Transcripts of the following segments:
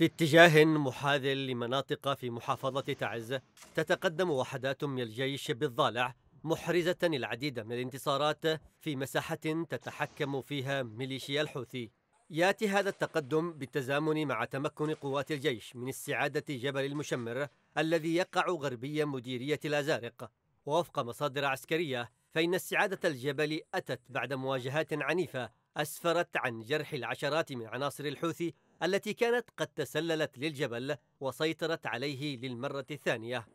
في اتجاه محاذ لمناطق في محافظة تعز تتقدم وحدات من الجيش بالضالع محرزة العديد من الانتصارات في مساحة تتحكم فيها ميليشيا الحوثي ياتي هذا التقدم بالتزامن مع تمكن قوات الجيش من استعادة جبل المشمر الذي يقع غربي مديرية الازارق ووفق مصادر عسكرية فإن استعادة الجبل أتت بعد مواجهات عنيفة أسفرت عن جرح العشرات من عناصر الحوثي التي كانت قد تسللت للجبل وسيطرت عليه للمرة الثانية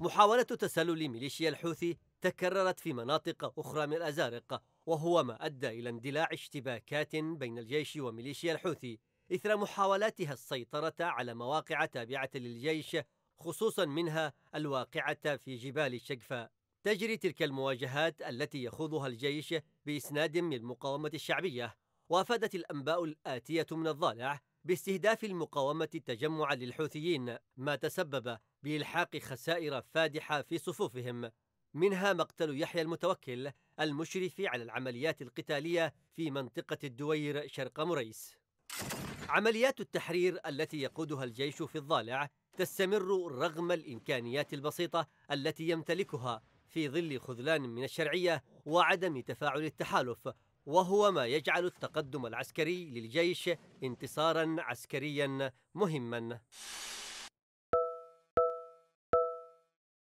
محاولة تسلل ميليشيا الحوثي تكررت في مناطق أخرى من الأزارق وهو ما أدى إلى اندلاع اشتباكات بين الجيش وميليشيا الحوثي إثر محاولاتها السيطرة على مواقع تابعة للجيش خصوصا منها الواقعة في جبال الشقفاء تجري تلك المواجهات التي يخوضها الجيش بإسناد من المقاومة الشعبية وافادت الأنباء الآتية من الضالع باستهداف المقاومة التجمع للحوثيين ما تسبب بإلحاق خسائر فادحة في صفوفهم منها مقتل يحيى المتوكل المشرف على العمليات القتالية في منطقة الدوير شرق مريس عمليات التحرير التي يقودها الجيش في الضالع تستمر رغم الإمكانيات البسيطة التي يمتلكها في ظل خذلان من الشرعية وعدم تفاعل التحالف وهو ما يجعل التقدم العسكري للجيش انتصارا عسكريا مهما